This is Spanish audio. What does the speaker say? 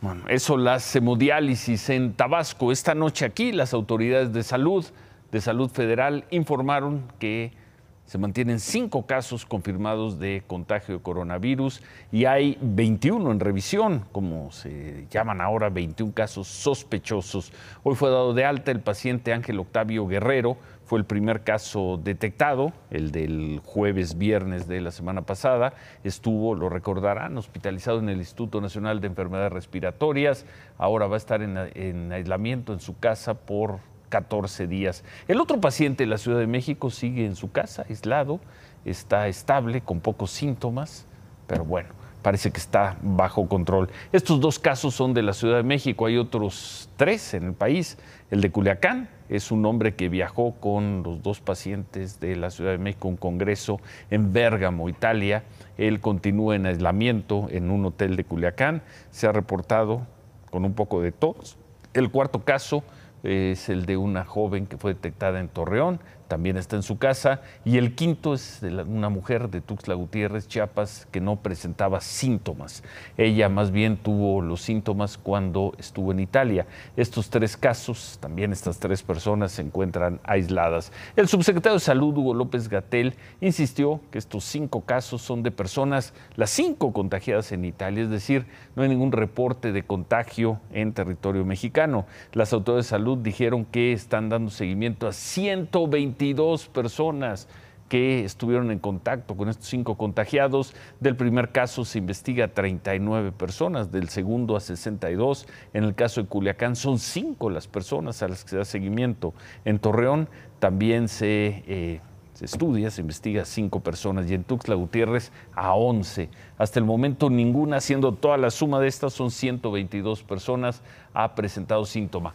Bueno, eso las hemodiálisis en Tabasco. Esta noche aquí las autoridades de salud, de salud federal, informaron que se mantienen cinco casos confirmados de contagio de coronavirus y hay 21 en revisión, como se llaman ahora, 21 casos sospechosos. Hoy fue dado de alta el paciente Ángel Octavio Guerrero, fue el primer caso detectado, el del jueves viernes de la semana pasada. Estuvo, lo recordarán, hospitalizado en el Instituto Nacional de Enfermedades Respiratorias. Ahora va a estar en, en aislamiento en su casa por 14 días. El otro paciente de la Ciudad de México sigue en su casa, aislado, está estable, con pocos síntomas, pero bueno, parece que está bajo control. Estos dos casos son de la Ciudad de México, hay otros tres en el país. El de Culiacán es un hombre que viajó con los dos pacientes de la Ciudad de México a un congreso en Bérgamo, Italia. Él continúa en aislamiento en un hotel de Culiacán. Se ha reportado con un poco de tos. El cuarto caso es el de una joven que fue detectada en Torreón, también está en su casa. Y el quinto es de una mujer de Tuxtla Gutiérrez, Chiapas, que no presentaba síntomas. Ella más bien tuvo los síntomas cuando estuvo en Italia. Estos tres casos, también estas tres personas se encuentran aisladas. El subsecretario de Salud, Hugo López Gatel, insistió que estos cinco casos son de personas, las cinco contagiadas en Italia, es decir, no hay ningún reporte de contagio en territorio mexicano. Las autoridades de salud dijeron que están dando seguimiento a 120 22 personas que estuvieron en contacto con estos cinco contagiados. Del primer caso se investiga 39 personas, del segundo a 62. En el caso de Culiacán son cinco las personas a las que se da seguimiento. En Torreón también se, eh, se estudia, se investiga cinco personas y en Tuxtla Gutiérrez a 11. Hasta el momento ninguna, siendo toda la suma de estas, son 122 personas, ha presentado síntoma.